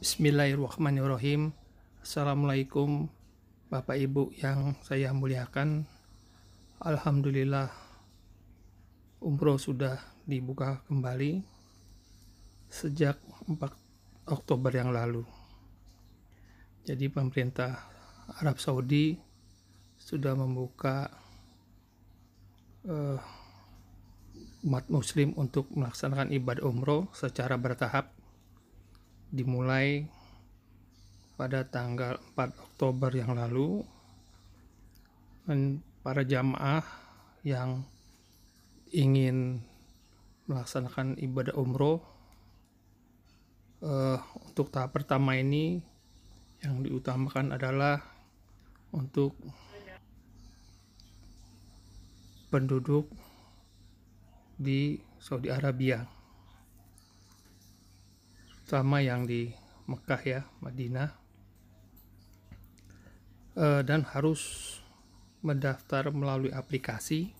Bismillahirrahmanirrahim. Assalamualaikum Bapak Ibu yang saya muliakan. Alhamdulillah umroh sudah dibuka kembali sejak 4 Oktober yang lalu. Jadi pemerintah Arab Saudi sudah membuka uh, umat muslim untuk melaksanakan ibadah umroh secara bertahap dimulai pada tanggal 4 Oktober yang lalu dan para jamaah yang ingin melaksanakan ibadah umroh uh, untuk tahap pertama ini yang diutamakan adalah untuk penduduk di Saudi Arabia sama yang di Mekah ya Madinah e, dan harus mendaftar melalui aplikasi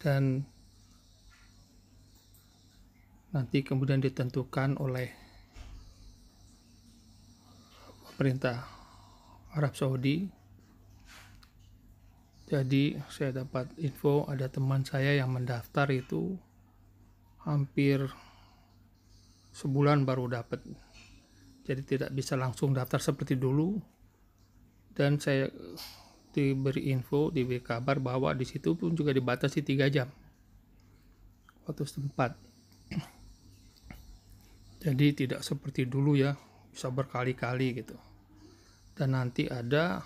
dan nanti kemudian ditentukan oleh pemerintah Arab Saudi jadi saya dapat info ada teman saya yang mendaftar itu hampir sebulan baru dapat jadi tidak bisa langsung daftar seperti dulu dan saya eh, diberi info diberi kabar bahwa di situ pun juga dibatasi tiga jam waktu setempat jadi tidak seperti dulu ya bisa berkali-kali gitu dan nanti ada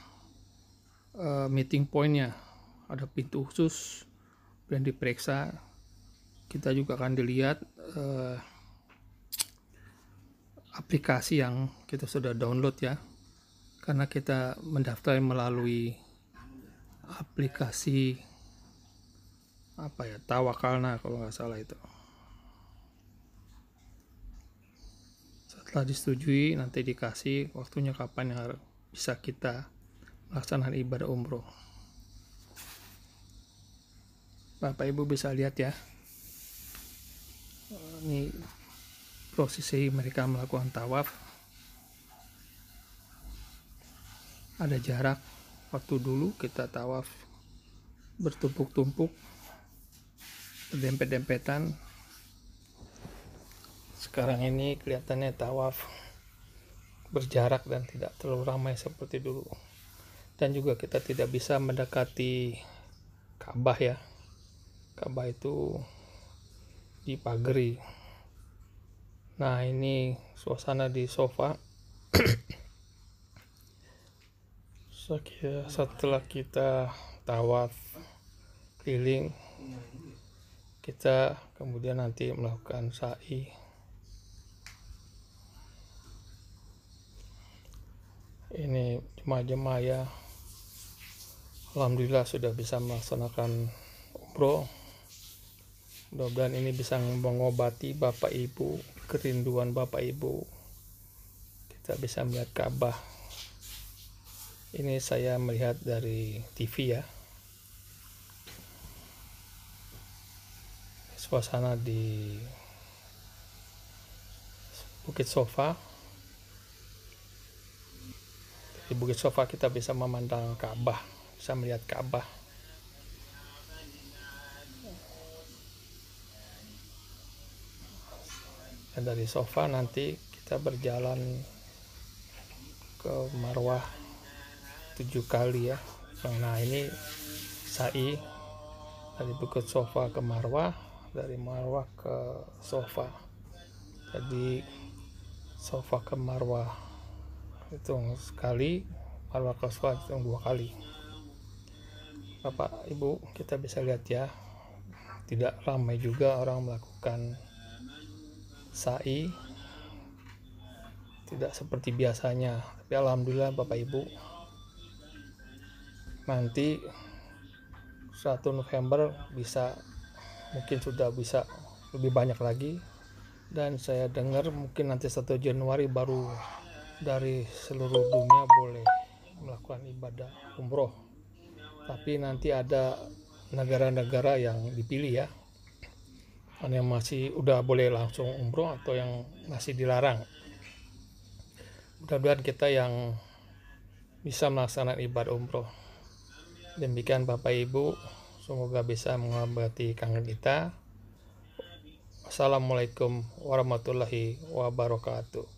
uh, meeting pointnya ada pintu khusus yang diperiksa kita juga akan dilihat eh, aplikasi yang kita sudah download ya karena kita mendaftar melalui aplikasi apa ya tawakalna kalau nggak salah itu setelah disetujui nanti dikasih waktunya kapan yang harus bisa kita melaksanakan ibadah umroh Bapak Ibu bisa lihat ya ini prosesi mereka melakukan tawaf ada jarak waktu dulu kita tawaf bertumpuk-tumpuk berdempet-dempetan sekarang ini kelihatannya tawaf berjarak dan tidak terlalu ramai seperti dulu dan juga kita tidak bisa mendekati Ka'bah ya Ka'bah itu di pagri. Nah, ini suasana di sofa. Setelah kita tawaf keliling, kita kemudian nanti melakukan sa'i. Ini jemaah-jemaah ya, Alhamdulillah sudah bisa melaksanakan umroh mudah-mudahan ini bisa mengobati bapak ibu kerinduan bapak ibu kita bisa melihat Ka'bah ini saya melihat dari TV ya suasana di Bukit Sofa di Bukit Sofa kita bisa memandang Ka'bah bisa melihat Ka'bah dan dari sofa nanti kita berjalan ke marwah tujuh kali ya nah ini sa'i dari bukit sofa ke marwah dari marwah ke sofa jadi sofa ke marwah hitung sekali marwah ke sofa hitung dua kali Bapak Ibu kita bisa lihat ya tidak ramai juga orang melakukan sa'i tidak seperti biasanya tapi alhamdulillah Bapak Ibu nanti 1 November bisa mungkin sudah bisa lebih banyak lagi dan saya dengar mungkin nanti 1 Januari baru dari seluruh dunia boleh melakukan ibadah umroh tapi nanti ada negara-negara yang dipilih ya mana yang masih udah boleh langsung umroh atau yang masih dilarang mudah-mudahan kita yang bisa melaksanakan ibadah umroh demikian Bapak Ibu semoga bisa mengabati kangen kita Assalamualaikum warahmatullahi wabarakatuh